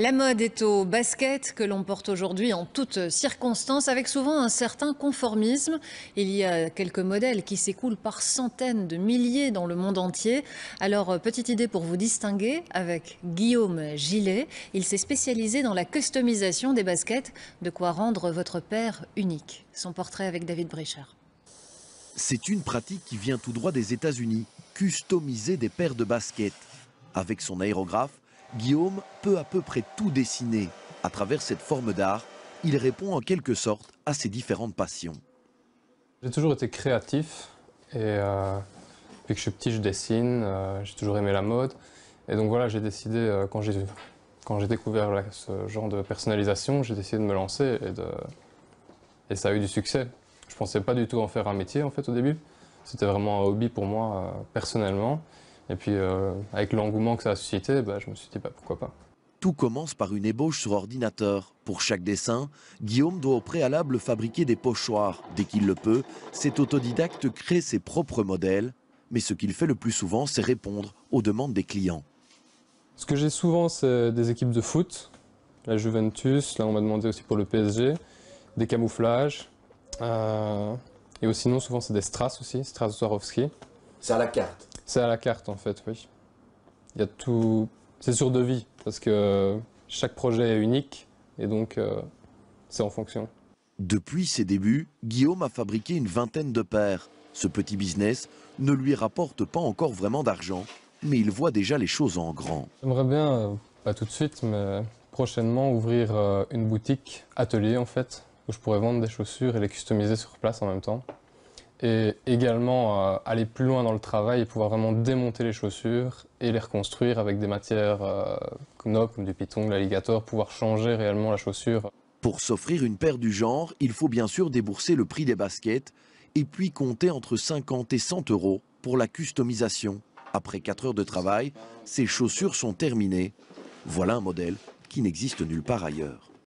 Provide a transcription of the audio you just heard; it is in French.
La mode est au basket que l'on porte aujourd'hui en toutes circonstances, avec souvent un certain conformisme. Il y a quelques modèles qui s'écoulent par centaines de milliers dans le monde entier. Alors, euh, petite idée pour vous distinguer avec Guillaume Gillet. Il s'est spécialisé dans la customisation des baskets, de quoi rendre votre père unique. Son portrait avec David Brecher. C'est une pratique qui vient tout droit des États-Unis, customiser des paires de baskets. Avec son aérographe, Guillaume peut à peu près tout dessiner. À travers cette forme d'art, il répond en quelque sorte à ses différentes passions. J'ai toujours été créatif et euh, depuis que je suis petit, je dessine. Euh, j'ai toujours aimé la mode. Et donc voilà, j'ai décidé, euh, quand j'ai découvert ce genre de personnalisation, j'ai décidé de me lancer et, ça a eu du succès. Je ne pensais pas du tout en faire un métier en fait au début. C'était vraiment un hobby pour moi personnellement. Et puis, euh, avec l'engouement que ça a suscité, bah, je me suis dit, bah, pourquoi pas. Tout commence par une ébauche sur ordinateur. Pour chaque dessin, Guillaume doit au préalable fabriquer des pochoirs. Dès qu'il le peut, cet autodidacte crée ses propres modèles. Mais ce qu'il fait le plus souvent, c'est répondre aux demandes des clients. Ce que j'ai souvent, c'est des équipes de foot, la Juventus, là on m'a demandé aussi pour le PSG, des camouflages. Euh, et non, souvent, c'est des strass aussi, strass Swarovski. C'est à la carte c'est à la carte en fait, oui. Il y a tout. C'est sur devis parce que chaque projet est unique et donc euh, c'est en fonction. Depuis ses débuts, Guillaume a fabriqué une vingtaine de paires. Ce petit business ne lui rapporte pas encore vraiment d'argent, mais il voit déjà les choses en grand. J'aimerais bien, euh, pas tout de suite, mais prochainement ouvrir euh, une boutique atelier en fait, où je pourrais vendre des chaussures et les customiser sur place en même temps et également euh, aller plus loin dans le travail et pouvoir vraiment démonter les chaussures et les reconstruire avec des matières euh, comme du de l'alligator, pouvoir changer réellement la chaussure. Pour s'offrir une paire du genre, il faut bien sûr débourser le prix des baskets et puis compter entre 50 et 100 euros pour la customisation. Après 4 heures de travail, ces chaussures sont terminées. Voilà un modèle qui n'existe nulle part ailleurs.